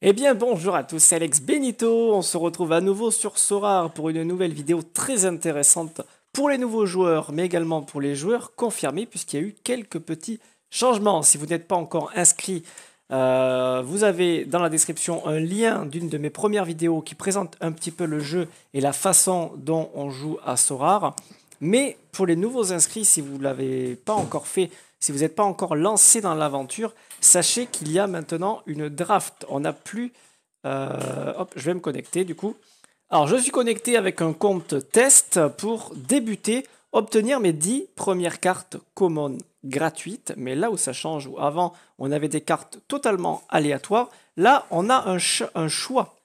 Eh bien bonjour à tous, c'est Alex Benito, on se retrouve à nouveau sur Sorar pour une nouvelle vidéo très intéressante pour les nouveaux joueurs, mais également pour les joueurs confirmés, puisqu'il y a eu quelques petits changements. Si vous n'êtes pas encore inscrit, euh, vous avez dans la description un lien d'une de mes premières vidéos qui présente un petit peu le jeu et la façon dont on joue à Sorar. Mais pour les nouveaux inscrits, si vous ne l'avez pas encore fait, si vous n'êtes pas encore lancé dans l'aventure, sachez qu'il y a maintenant une draft. On n'a plus... Euh, hop, je vais me connecter du coup. Alors, je suis connecté avec un compte test pour débuter, obtenir mes 10 premières cartes communes gratuites. Mais là où ça change, où avant on avait des cartes totalement aléatoires, là on a un, un choix.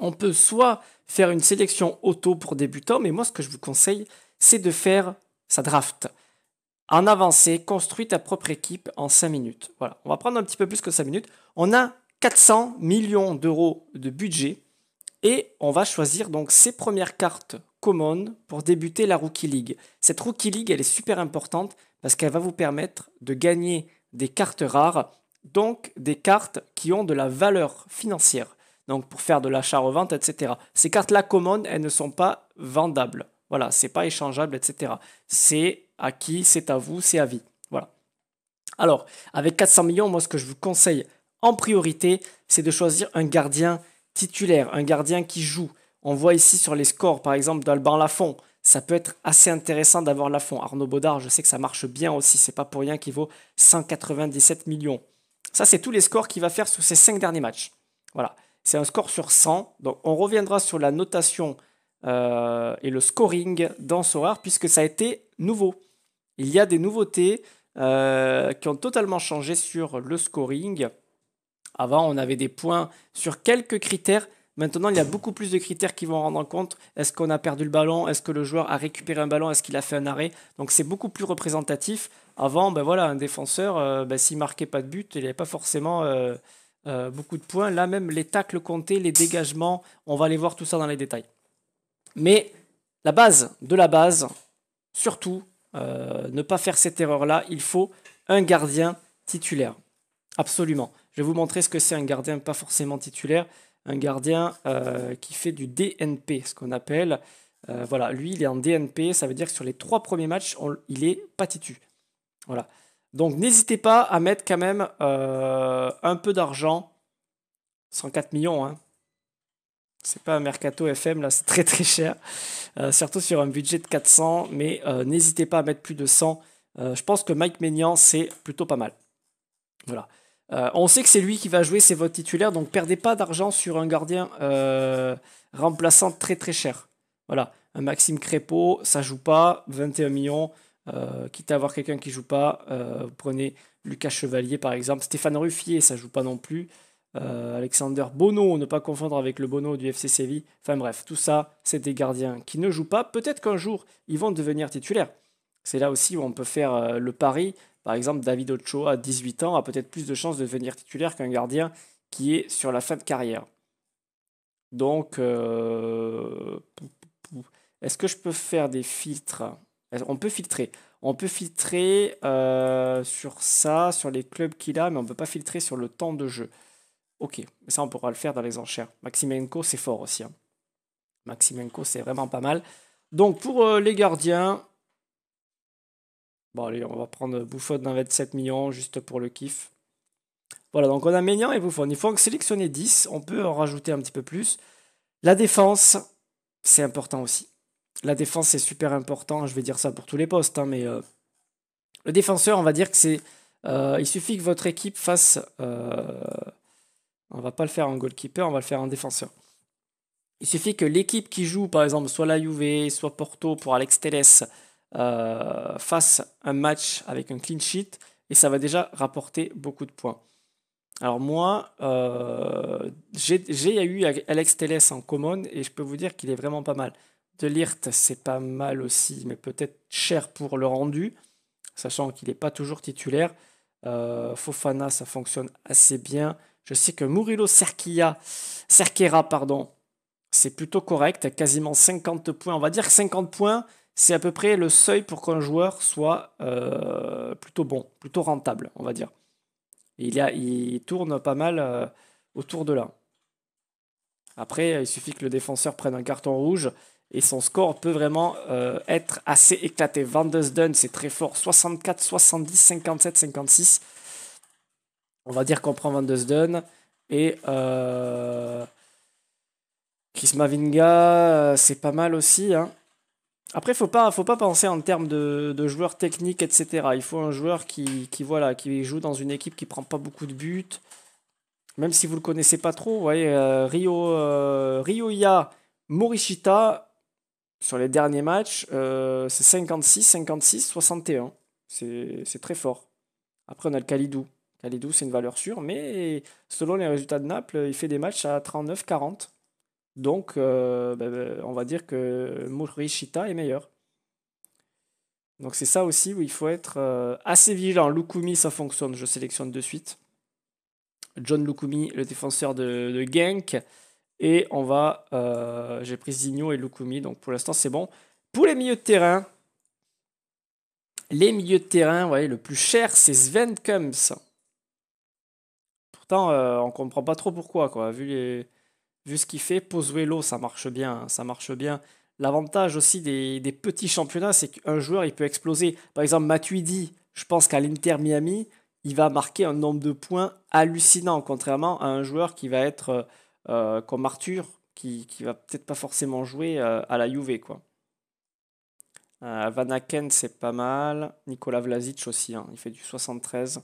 On peut soit faire une sélection auto pour débutants, mais moi ce que je vous conseille, c'est de faire sa draft en avancée, construis ta propre équipe en 5 minutes. Voilà, on va prendre un petit peu plus que 5 minutes. On a 400 millions d'euros de budget et on va choisir donc ces premières cartes common pour débuter la Rookie League. Cette Rookie League, elle est super importante parce qu'elle va vous permettre de gagner des cartes rares, donc des cartes qui ont de la valeur financière, donc pour faire de l'achat-revente, etc. Ces cartes-là communes, elles ne sont pas vendables. Voilà, c'est pas échangeable, etc. C'est à qui c'est à vous, c'est à vie. Voilà. Alors, avec 400 millions, moi, ce que je vous conseille en priorité, c'est de choisir un gardien titulaire, un gardien qui joue. On voit ici sur les scores, par exemple, d'Alban Lafont. Ça peut être assez intéressant d'avoir Lafont. Arnaud Baudard, je sais que ça marche bien aussi. C'est pas pour rien qu'il vaut 197 millions. Ça, c'est tous les scores qu'il va faire sur ses cinq derniers matchs. Voilà. C'est un score sur 100. Donc, on reviendra sur la notation euh, et le scoring dans rare, puisque ça a été nouveau. Il y a des nouveautés euh, qui ont totalement changé sur le scoring. Avant, on avait des points sur quelques critères. Maintenant, il y a beaucoup plus de critères qui vont rendre compte. Est-ce qu'on a perdu le ballon Est-ce que le joueur a récupéré un ballon Est-ce qu'il a fait un arrêt Donc, c'est beaucoup plus représentatif. Avant, ben voilà, un défenseur, s'il euh, ben, s'il marquait pas de but, il n'avait pas forcément euh, beaucoup de points. Là, même les tacles comptés, les dégagements, on va aller voir tout ça dans les détails. Mais la base de la base, surtout euh, ne pas faire cette erreur-là. Il faut un gardien titulaire. Absolument. Je vais vous montrer ce que c'est un gardien pas forcément titulaire. Un gardien euh, qui fait du DNP, ce qu'on appelle. Euh, voilà, lui, il est en DNP. Ça veut dire que sur les trois premiers matchs, il est pas titu. Voilà. Donc n'hésitez pas à mettre quand même un peu d'argent. 104 millions, hein, c'est pas un Mercato FM, là, c'est très très cher. Euh, surtout sur un budget de 400, mais euh, n'hésitez pas à mettre plus de 100. Euh, je pense que Mike Maignan, c'est plutôt pas mal. Voilà. on sait que c'est lui qui va jouer, ses votre titulaires, donc perdez pas d'argent sur un gardien remplaçant très très cher. Voilà. Un Maxime Crépeau, ça joue pas, 21 millions. quitte à avoir quelqu'un qui joue pas, prenez Lucas Chevalier par exemple. Stéphane Ruffier, ça joue pas non plus. Euh, Alexander Bono, ne pas confondre avec le Bono du FC Séville. Enfin bref, tout ça, c'est des gardiens qui ne jouent pas. Peut-être qu'un jour, ils vont devenir titulaires. C'est là aussi où on peut faire euh, le pari. Par exemple, David Ochoa, à 18 ans, a peut-être plus de chances de devenir titulaire qu'un gardien qui est sur la fin de carrière. Donc, euh, est-ce que je peux faire des filtres On peut filtrer. On peut filtrer sur ça, sur les clubs qu'il a, mais on ne peut pas filtrer sur le temps de jeu. Ok, ça on pourra le faire dans les enchères. Maximenko, c'est fort aussi. Hein. Maximenko, c'est vraiment pas mal. Donc pour euh, les gardiens, bon allez, on va prendre Bouffon d'un 27 millions juste pour le kiff. Voilà, donc on a Ménian et Bouffon. Il faut en sélectionner 10, on peut en rajouter un petit peu plus. La défense, c'est important aussi. La défense, c'est super important. Hein, je vais dire ça pour tous les postes, hein, mais euh, le défenseur, on va dire que c'est. Euh, il suffit que votre équipe fasse on va pas le faire en goalkeeper, on va le faire en défenseur. Il suffit que l'équipe qui joue, par exemple, soit la Juve, soit Porto pour Alex Telles, euh, fasse un match avec un clean sheet et ça va déjà rapporter beaucoup de points. Alors moi, euh, j'ai eu Alex Telles en common et je peux vous dire qu'il est vraiment pas mal. De Lirt, c'est pas mal aussi, mais peut-être cher pour le rendu, sachant qu'il n'est pas toujours titulaire. Euh, Fofana, ça fonctionne assez bien. Je sais que Murillo Cerquera, pardon, c'est plutôt correct, quasiment 50 points. On va dire que 50 points, c'est à peu près le seuil pour qu'un joueur soit euh, plutôt bon, plutôt rentable, on va dire. Il, y tourne pas mal euh, autour de là. Après, il suffit que le défenseur prenne un carton rouge et son score peut vraiment euh, être assez éclaté. Van Dusden, c'est très fort. 64, 70, 57, 56 on va dire qu'on prend Van Dusden et euh, Chris Mavinga, c'est pas mal aussi. Hein. Après, faut pas, faut pas penser en termes de, joueurs techniques, etc. Il faut un joueur qui, voilà, qui joue dans une équipe qui prend pas beaucoup de buts. Même si vous le connaissez pas trop, vous voyez, euh, Rio, euh, Morishita, sur les derniers matchs, euh, c'est 56, 56, 61. C'est très fort. Après, on a le Kalidou. Elle est douce, c'est une valeur sûre, mais selon les résultats de Naples, il fait des matchs à 39-40. Donc, euh, ben, ben, on va dire que Murishita est meilleur. Donc, c'est ça aussi où il faut être euh, assez vigilant. Lukumi, ça fonctionne, je sélectionne de suite. John Lukumi, le défenseur de, Genk. Et on va. Euh, j'ai pris Zigno et Lukumi, donc pour l'instant, c'est bon. Pour les milieux de terrain, les milieux de terrain, vous voyez, le plus cher, c'est Sven Kums. Pourtant, euh, on comprend pas trop pourquoi, quoi. Vu, Vu ce qu'il fait, Pozuelo, ça marche bien, ça marche bien. L'avantage aussi des, petits championnats, c'est qu'un joueur, il peut exploser. Par exemple, Matuidi, je pense qu'à l'Inter Miami, il va marquer un nombre de points hallucinant, contrairement à un joueur qui va être euh, euh, comme Arthur, qui, va peut-être pas forcément jouer euh, à la Juve, quoi. Vanaken, c'est pas mal. Nicolas Vlasic aussi, hein, il fait du 73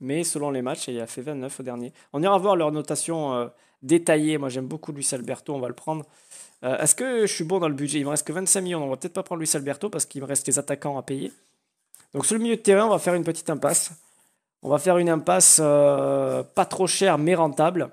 mais selon les matchs, il a fait 29 au dernier. On ira voir leur notation euh, détaillée. Moi, j'aime beaucoup Luis Alberto, on va le prendre. Euh, est-ce que je suis bon dans le budget Il me reste que 25 millions. On va peut-être pas prendre Luis Alberto parce qu'il me reste les attaquants à payer. Donc sur le milieu de terrain, on va faire une petite impasse. On va faire une impasse euh, pas trop chère mais rentable.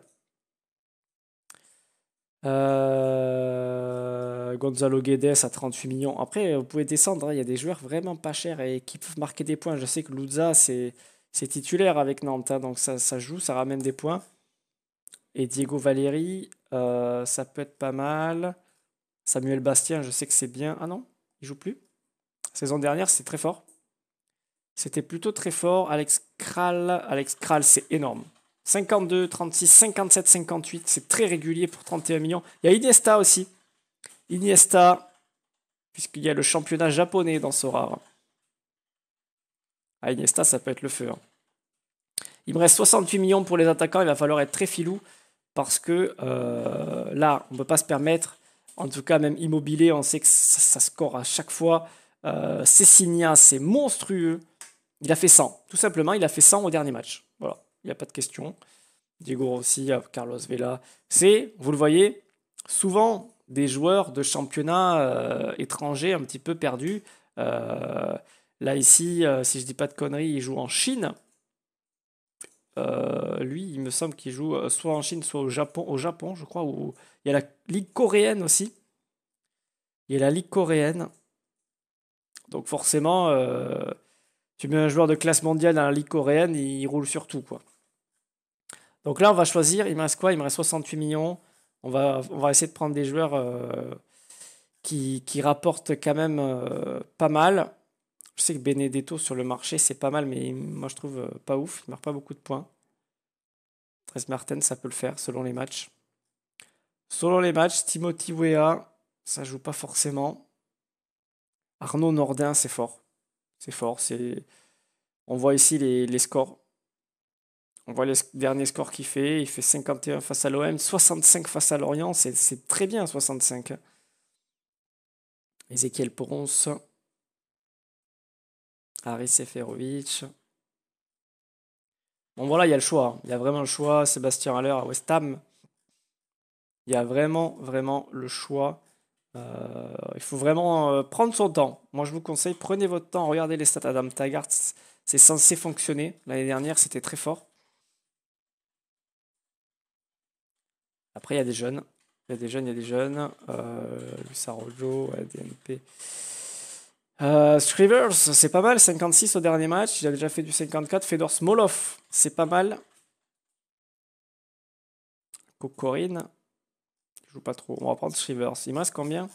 Gonzalo Guedes à 38 millions. Après, vous pouvez descendre. Hein. Il y a des joueurs vraiment pas chers et qui peuvent marquer des points. Je sais que Luza, c'est c'est titulaire avec Nantes, hein, donc ça, joue, ça ramène des points. Et Diego Valeri, euh, ça peut être pas mal. Samuel Bastien, je sais que c'est bien. Ah non, il joue plus. Saison dernière, c'est très fort. C'était plutôt très fort. Alex Kral, Alex Kral, c'est énorme. 52, 36, 57, 58, c'est très régulier pour 31 millions. Il y a Iniesta aussi. Iniesta, puisqu'il y a le championnat japonais dans ce rare. Ah, Iniesta, ça peut être le feu. Hein. Il me reste 68 millions pour les attaquants. Il va falloir être très filou parce que euh, là, on ne peut pas se permettre. En tout cas, même immobilier, on sait que ça, score à chaque fois. Euh, Cessinia, c'est monstrueux. Il a fait 100. Tout simplement, il a fait 100 au dernier match. Voilà, il n'y a pas de question. Diego aussi, Carlos Vela. C'est, vous le voyez, souvent des joueurs de championnat euh, étrangers un petit peu perdus. Euh, là, ici, si je ne dis pas de conneries, il joue en Chine. Euh, lui, il me semble qu'il joue euh, soit en Chine, soit au Japon, au Japon je crois. Il y a la Ligue coréenne aussi. Il y a la Ligue coréenne. Donc forcément, euh, tu mets un joueur de classe mondiale dans la Ligue coréenne, il roule sur tout. Quoi. Donc là, on va choisir. Il me reste quoi Il me reste 68 millions. On va, essayer de prendre des joueurs qui, rapportent quand même pas mal. Je sais que Benedetto sur le marché, c'est pas mal, mais moi je trouve euh, pas ouf. Il marque pas beaucoup de points. 13 Martin, ça peut le faire selon les matchs. Selon les matchs, Timothy Wea, ça joue pas forcément. Arnaud Nordin, c'est fort. C'est fort. On voit ici les, scores. On voit les dernier score qu'il fait. Il fait 51 face à l'OM, 65 face à Lorient. C'est, c'est très bien, 65. Ezekiel Porons, Harry Seferovic. Bon voilà, il y a le choix. Il y a vraiment le choix. Sébastien Haller à West Ham. Il y a vraiment, vraiment le choix. Euh, il faut vraiment euh, prendre son temps. Moi, je vous conseille, prenez votre temps. Regardez les stats Adam Taggart. C'est censé fonctionner. L'année dernière, c'était très fort. Après, il y a des jeunes. Il y a des jeunes, il y a des jeunes. Euh, ADNP. Euh, Shrivers, c'est pas mal, 56 au dernier match. Il a déjà fait du 54. Fedor Smolov, c'est pas mal. Cocorine, je joue pas trop. On va prendre Shrivers. Il me reste combien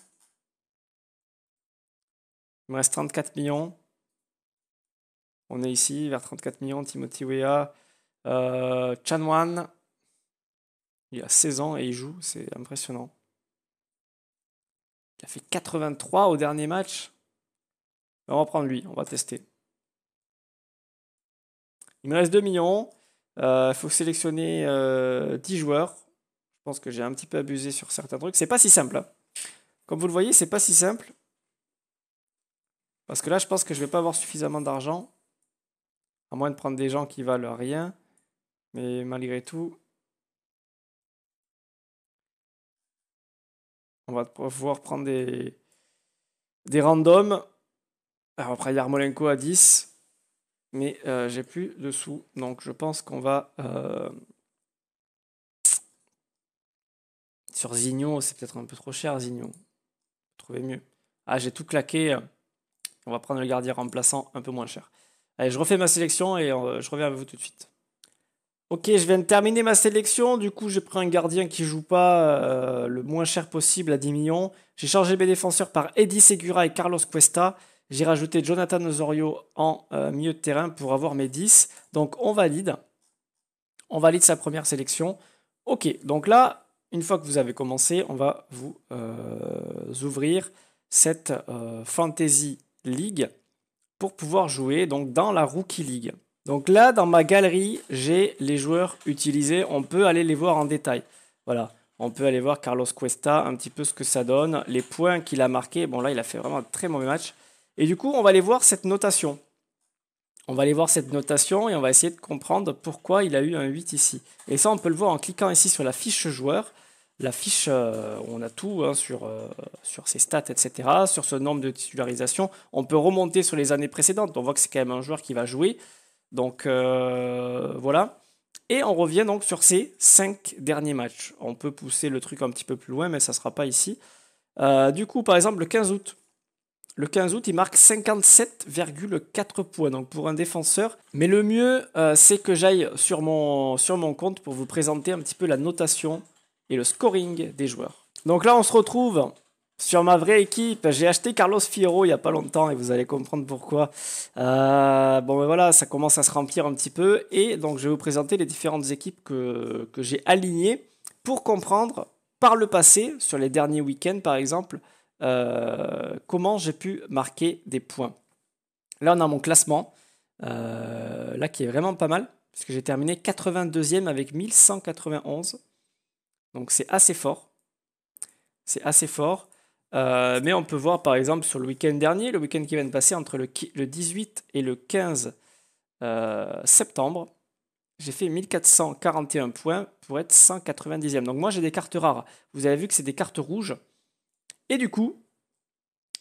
Il me reste 34 millions. On est ici, vers 34 millions. Timothy Wea. euh, Chanwan, il a 16 ans et il joue, c'est impressionnant. Il a fait 83 au dernier match. On va prendre lui, on va tester. Il me reste 2 millions. Il euh, faut sélectionner 10 euh, joueurs. Je pense que j'ai un petit peu abusé sur certains trucs. C'est pas si simple. Hein. Comme vous le voyez, c'est pas si simple. Parce que là, je pense que je vais pas avoir suffisamment d'argent. À moins de prendre des gens qui valent rien. Mais malgré tout, on va pouvoir prendre des, des randoms. Alors après Yarmolenko à 10, mais euh, j'ai plus de sous, donc je pense qu'on va euh, sur Zigno, c'est peut-être un peu trop cher Zigno. trouver mieux. Ah, j'ai tout claqué. Euh, on va prendre le gardien remplaçant un peu moins cher. Allez, je refais ma sélection et je reviens avec vous tout de suite. Ok, je viens de terminer ma sélection. Du coup, j'ai pris un gardien qui joue pas le moins cher possible à 10 millions. J'ai changé mes défenseurs par Eddie Segura et Carlos Cuesta. J'ai rajouté Jonathan Osorio en euh, milieu de terrain pour avoir mes 10. Donc on valide. On valide sa première sélection. Ok, donc là, une fois que vous avez commencé, on va vous euh, ouvrir cette euh, Fantasy League pour pouvoir jouer donc, dans la Rookie League. Donc là, dans ma galerie, j'ai les joueurs utilisés. On peut aller les voir en détail. Voilà. On peut aller voir Carlos Cuesta, un petit peu ce que ça donne, les points qu'il a marqués. Bon, là, il a fait vraiment un très mauvais match. Et du coup, on va aller voir cette notation. On va aller voir cette notation et on va essayer de comprendre pourquoi il a eu un 8 ici. Et ça, on peut le voir en cliquant ici sur la fiche joueur. La fiche, où euh, on a tout hein, euh, sur, ses stats, etc. Sur ce nombre de titularisations. On peut remonter sur les années précédentes. On voit que c'est quand même un joueur qui va jouer. Donc euh, voilà. Et on revient donc sur ces 5 derniers matchs. On peut pousser le truc un petit peu plus loin, mais ça ne sera pas ici. du coup, par exemple, le 15 août, le 15 août, il marque 57,4 points, donc pour un défenseur. Mais le mieux, euh, c'est que j'aille sur mon, sur mon compte pour vous présenter un petit peu la notation et le scoring des joueurs. Donc là, on se retrouve sur ma vraie équipe. J'ai acheté Carlos Fierro il n'y a pas longtemps et vous allez comprendre pourquoi. Euh, bon, ben voilà, ça commence à se remplir un petit peu. Et donc, je vais vous présenter les différentes équipes que, que j'ai alignées pour comprendre par le passé, sur les derniers week-ends par exemple, euh, comment j'ai pu marquer des points. Là, on a mon classement, euh, là qui est vraiment pas mal, parce que j'ai terminé 82e avec 1191. Donc c'est assez fort. C'est assez fort. Euh, mais on peut voir par exemple sur le week-end dernier, le week-end qui vient de passer entre le, le 18 et le 15 septembre, j'ai fait 1441 points pour être 190e. Donc moi j'ai des cartes rares. Vous avez vu que c'est des cartes rouges. Et du coup,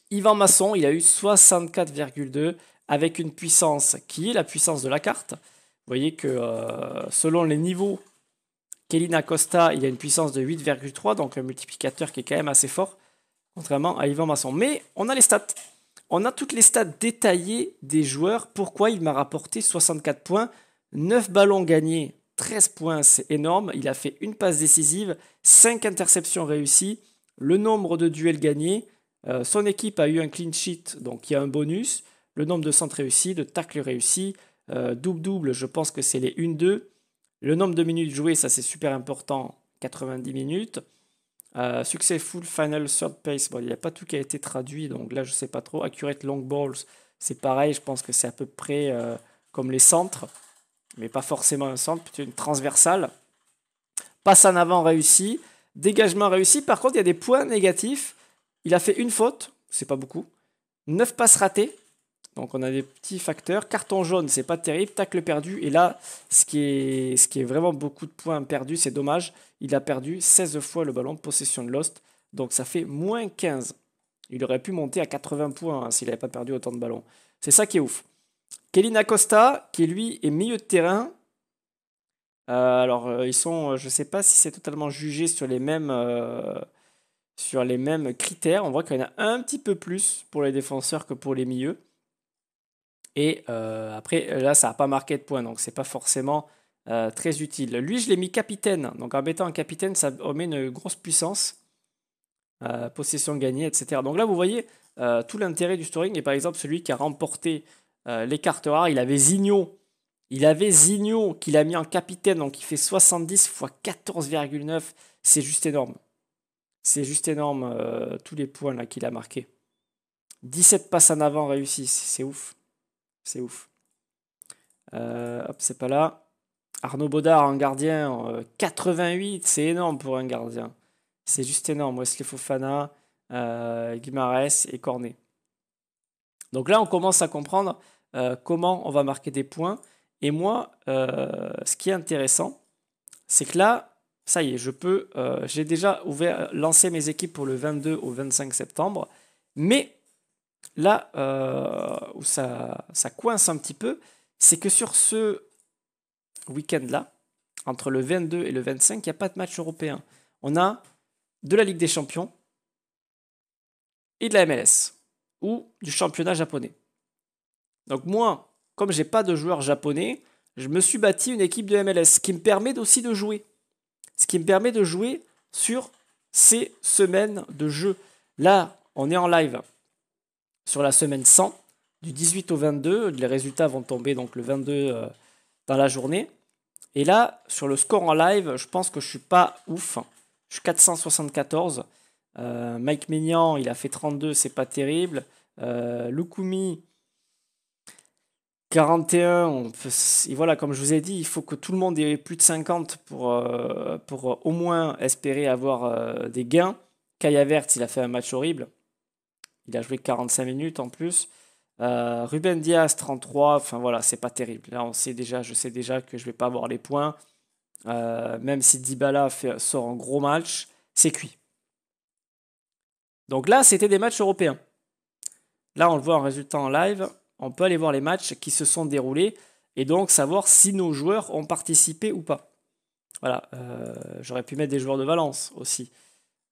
Yvan Masson, il a eu 64,2 avec une puissance qui est la puissance de la carte. Vous voyez que euh, selon les niveaux, Kelina Costa, il a une puissance de 8,3, donc un multiplicateur qui est quand même assez fort, contrairement à Yvan Masson. Mais on a les stats. On a toutes les stats détaillées des joueurs. Pourquoi il m'a rapporté 64 points, 9 ballons gagnés, 13 points, c'est énorme. Il a fait une passe décisive, 5 interceptions réussies le nombre de duels gagnés. Euh, son équipe a eu un clean sheet, donc il y a un bonus. Le nombre de centres réussis, de tacles réussis. Euh, double-double, je pense que c'est les 1-2. Le nombre de minutes jouées, ça c'est super important, 90 minutes. Euh, successful final third pace, bon, il n'y a pas tout qui a été traduit, donc là je sais pas trop. Accurate long balls, c'est pareil, je pense que c'est à peu près comme les centres, mais pas forcément un centre, plutôt une transversale. Passe en avant réussi, Dégagement réussi. Par contre, il y a des points négatifs. Il a fait une faute, c'est pas beaucoup. 9 passes ratées. Donc on a des petits facteurs. Carton jaune, c'est pas terrible. Tacle perdu. Et là, ce qui est, vraiment beaucoup de points perdus, c'est dommage. Il a perdu 16 fois le ballon, de possession de Lost. Donc ça fait moins 15. Il aurait pu monter à 80 points hein, s'il n'avait pas perdu autant de ballons. C'est ça qui est ouf. Kelly Acosta, qui lui est milieu de terrain, euh, alors, euh, ils sont, euh, je ne sais pas si c'est totalement jugé sur les mêmes sur les mêmes critères. On voit qu'il y en a un petit peu plus pour les défenseurs que pour les milieux. Et après, là, ça n'a pas marqué de points, donc ce n'est pas forcément très utile. Lui, je l'ai mis capitaine. Donc en mettant un capitaine, ça met une grosse puissance. possession gagnée, etc. Donc là, vous voyez tout l'intérêt du storing Et par exemple, celui qui a remporté les cartes rares, il avait Zigno. Il avait Zigno qu'il a mis en capitaine, donc il fait 70 x 14,9. C'est juste énorme. C'est juste énorme euh, tous les points là qu'il a marqués. 17 passes en avant réussissent, c'est ouf. C'est ouf. Euh, hop, c'est pas là. Arnaud Baudard en gardien, 88, euh, c'est énorme pour un gardien. C'est juste énorme. Wesley Fofana, euh, Guimarès et Cornet. Donc là, on commence à comprendre comment on va marquer des points. Et moi, euh, ce qui est intéressant, c'est que là, ça y est, je peux, euh, j'ai déjà ouvert, lancé mes équipes pour le 22 au 25 septembre, mais là euh, où ça, ça coince un petit peu, c'est que sur ce week-end-là, entre le 22 et le 25, il n'y a pas de match européen. On a de la Ligue des Champions et de la MLS, ou du championnat japonais. Donc moi, comme j'ai pas de joueurs japonais, je me suis bâti une équipe de MLS, ce qui me permet aussi de jouer. Ce qui me permet de jouer sur ces semaines de jeu. Là, on est en live sur la semaine 100, du 18 au 22. Les résultats vont tomber donc le 22 euh, dans la journée. Et là, sur le score en live, je pense que je suis pas ouf. Je suis 474. Euh, Mike Maignan, il a fait 32, c'est pas terrible. Euh, Lukumi, 41, on voilà, comme je vous ai dit, il faut que tout le monde ait plus de 50 pour, euh, pour euh, au moins espérer avoir euh, des gains. Kaya Vert, il a fait un match horrible. Il a joué 45 minutes en plus. Euh, Ruben Diaz, 33. Enfin voilà, c'est pas terrible. Là, on sait déjà, je sais déjà que je vais pas avoir les points. même si Dybala sort un gros match, c'est cuit. Donc là, c'était des matchs européens. Là, on le voit en résultat en live on peut aller voir les matchs qui se sont déroulés et donc savoir si nos joueurs ont participé ou pas. Voilà, euh, j'aurais pu mettre des joueurs de Valence aussi.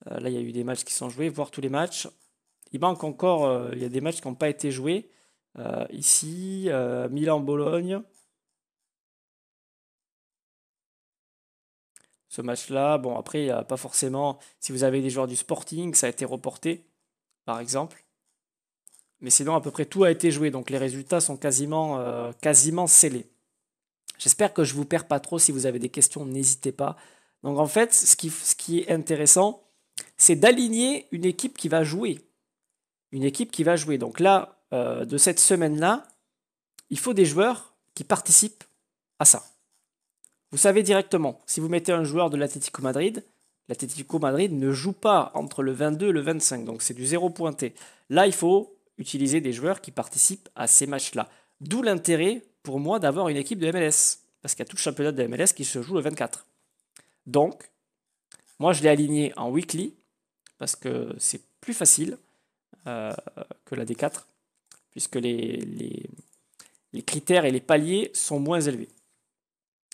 Euh, là, il y a eu des matchs qui sont joués, voir tous les matchs. Il manque encore, euh, il y a des matchs qui n'ont pas été joués. ici, Milan-Bologne. Ce match-là, bon, après, il n'y a pas forcément. Si vous avez des joueurs du Sporting, ça a été reporté, par exemple. Mais sinon, à peu près tout a été joué, donc les résultats sont quasiment, euh, quasiment scellés. J'espère que je ne vous perds pas trop. Si vous avez des questions, n'hésitez pas. Donc en fait, ce qui, ce qui est intéressant, c'est d'aligner une équipe qui va jouer. Une équipe qui va jouer. Donc là, euh, de cette semaine-là, il faut des joueurs qui participent à ça. Vous savez directement, si vous mettez un joueur de l'Atlético Madrid, l'Atlético Madrid ne joue pas entre le 22 et le 25, donc c'est du zéro pointé. Là, il faut utiliser des joueurs qui participent à ces matchs-là. D'où l'intérêt pour moi d'avoir une équipe de MLS, parce qu'il y a tout le championnat de MLS qui se joue le 24. Donc, moi je l'ai aligné en weekly, parce que c'est plus facile euh, que la D4, puisque les, les, critères et les paliers sont moins élevés.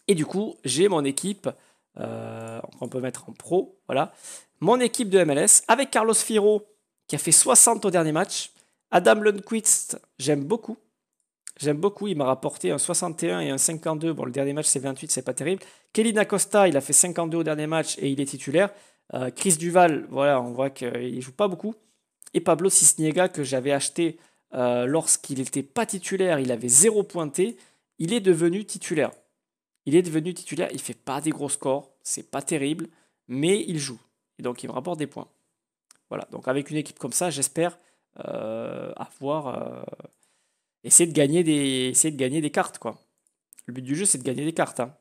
Et du coup, j'ai mon équipe euh, on peut mettre en pro, voilà, mon équipe de MLS avec Carlos Firo qui a fait 60 au dernier match, Adam Lundquist, j'aime beaucoup. J'aime beaucoup, il m'a rapporté un 61 et un 52. Bon, le dernier match, c'est 28, c'est pas terrible. Kelly Nacosta, il a fait 52 au dernier match et il est titulaire. Euh, Chris Duval, voilà, on voit qu'il joue pas beaucoup. Et Pablo Cisniega, que j'avais acheté euh, lorsqu'il n'était pas titulaire, il avait zéro pointé. Il est devenu titulaire. Il est devenu titulaire, il fait pas des gros scores, c'est pas terrible, mais il joue. Et donc, il me rapporte des points. Voilà, donc avec une équipe comme ça, j'espère avoir euh, euh, essayer de gagner des essayer de gagner des cartes quoi. Le but du jeu c'est de gagner des cartes. Hein.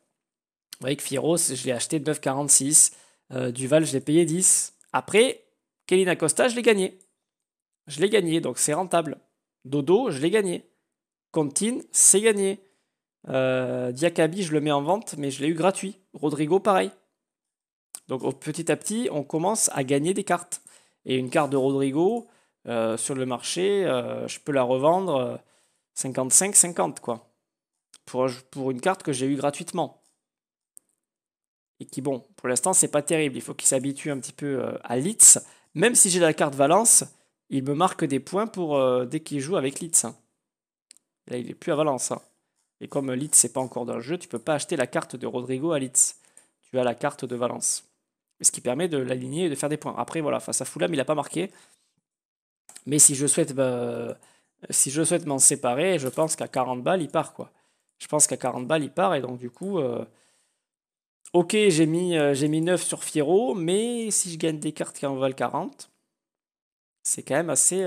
Vous voyez que Firos, je l'ai acheté 9,46. Euh, Duval, je l'ai payé 10. Après, Kelina Costa, je l'ai gagné. Je l'ai gagné, donc c'est rentable. Dodo, je l'ai gagné. Contine, c'est gagné. Diacabi, je le mets en vente, mais je l'ai eu gratuit. Rodrigo, pareil. Donc petit à petit, on commence à gagner des cartes. Et une carte de Rodrigo, euh, sur le marché, euh, je peux la revendre 55-50, euh, quoi. Pour, pour une carte que j'ai eue gratuitement. Et qui, bon, pour l'instant, c'est pas terrible. Il faut qu'il s'habitue un petit peu à Litz. Même si j'ai la carte Valence, il me marque des points pour dès qu'il joue avec Litz. Là, il n'est plus à Valence. Hein. Et comme Litz n'est pas encore dans le jeu, tu peux pas acheter la carte de Rodrigo à Litz. Tu as la carte de Valence. Ce qui permet de l'aligner et de faire des points. Après, voilà, face à Fulham, il n'a pas marqué. Mais si je souhaite, bah, euh, si je souhaite m'en séparer, je pense qu'à 40 balles, il part quoi. Je pense qu'à 40 balles, il part et donc du coup, euh, ok, j'ai mis, euh, mis 9 sur Fierro, mais si je gagne des cartes qui en valent 40, c'est quand même assez,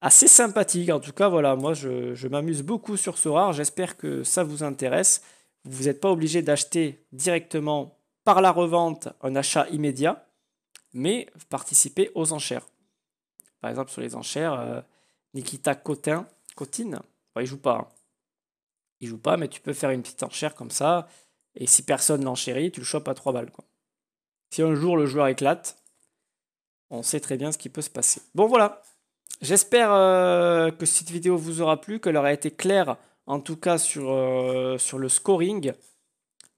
assez sympathique. En tout cas, voilà, moi je, je m'amuse beaucoup sur ce rare. J'espère que ça vous intéresse. Vous n'êtes pas obligé d'acheter directement par la revente un achat immédiat, mais participer aux enchères. Par exemple, sur les enchères, euh, Nikita Cotin, Cotine, bon, il joue pas. Il hein. Il joue pas, mais tu peux faire une petite enchère comme ça. Et si personne l'enchérit, tu le chopes à 3 balles. Quoi. Si un jour le joueur éclate, on sait très bien ce qui peut se passer. Bon voilà, j'espère euh, que cette vidéo vous aura plu, qu'elle aura été claire en tout cas sur, euh, sur le scoring.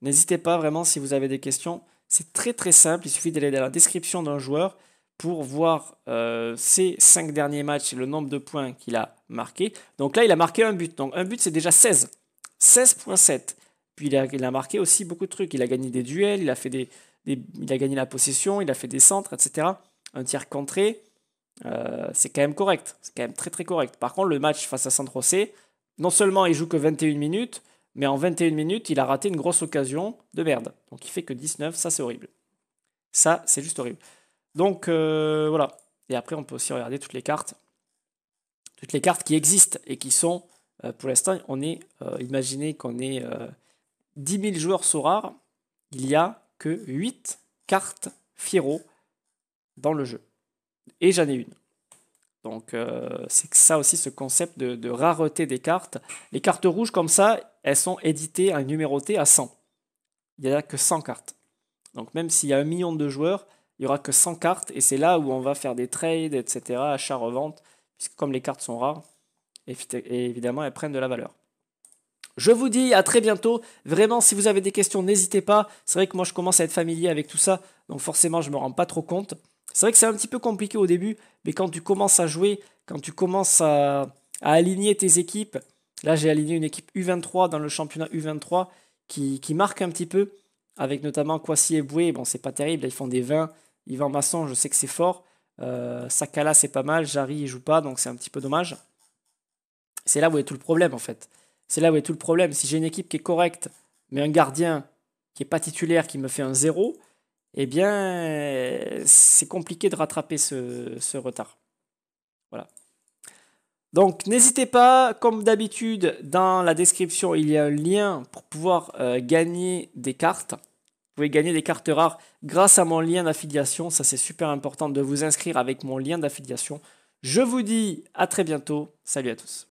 N'hésitez pas vraiment si vous avez des questions. C'est très très simple, il suffit d'aller dans la description d'un joueur pour voir ses euh, 5 derniers matchs et le nombre de points qu'il a marqué. Donc là, il a marqué un but. Donc un but, c'est déjà 16. 16.7. Puis il a, marqué aussi beaucoup de trucs. Il a gagné des duels, il a, fait des, il a gagné la possession, il a fait des centres, etc. Un tiers contré. Euh, c'est quand même correct. C'est quand même très très correct. Par contre, le match face à Sandro C, non seulement il joue que 21 minutes, mais en 21 minutes, il a raté une grosse occasion de merde. Donc il fait que 19, ça c'est horrible. Ça, c'est juste horrible. Donc euh, voilà. Et après, on peut aussi regarder toutes les cartes, toutes les cartes qui existent et qui sont, euh, pour l'instant, on est, euh, imaginez qu'on est 10 000 joueurs sur rares. il n'y a que 8 cartes Firo dans le jeu. Et j'en ai une. Donc c'est ça aussi ce concept de, rareté des cartes. Les cartes rouges comme ça, elles sont éditées, numérotées à 100. Il n'y a que 100 cartes. Donc même s'il y a un million de joueurs, il n'y aura que 100 cartes et c'est là où on va faire des trades, etc., achat-revente, puisque comme les cartes sont rares, évidemment, elles prennent de la valeur. Je vous dis à très bientôt. Vraiment, si vous avez des questions, n'hésitez pas. C'est vrai que moi, je commence à être familier avec tout ça, donc forcément, je ne me rends pas trop compte. C'est vrai que c'est un petit peu compliqué au début, mais quand tu commences à jouer, quand tu commences à, aligner tes équipes, là, j'ai aligné une équipe U23 dans le championnat U23 qui, marque un petit peu, avec notamment Kwasi et Boué. Bon, c'est pas terrible, ils font des 20, Yvan Masson, je sais que c'est fort. Euh, Sakala, c'est pas mal. Jarry, il joue pas, donc c'est un petit peu dommage. C'est là où est tout le problème, en fait. C'est là où est tout le problème. Si j'ai une équipe qui est correcte, mais un gardien qui est pas titulaire, qui me fait un zéro, eh bien, c'est compliqué de rattraper ce, retard. Voilà. Donc, n'hésitez pas, comme d'habitude, dans la description, il y a un lien pour pouvoir euh, gagner des cartes. Vous pouvez gagner des cartes rares grâce à mon lien d'affiliation. Ça, c'est super important de vous inscrire avec mon lien d'affiliation. Je vous dis à très bientôt. Salut à tous.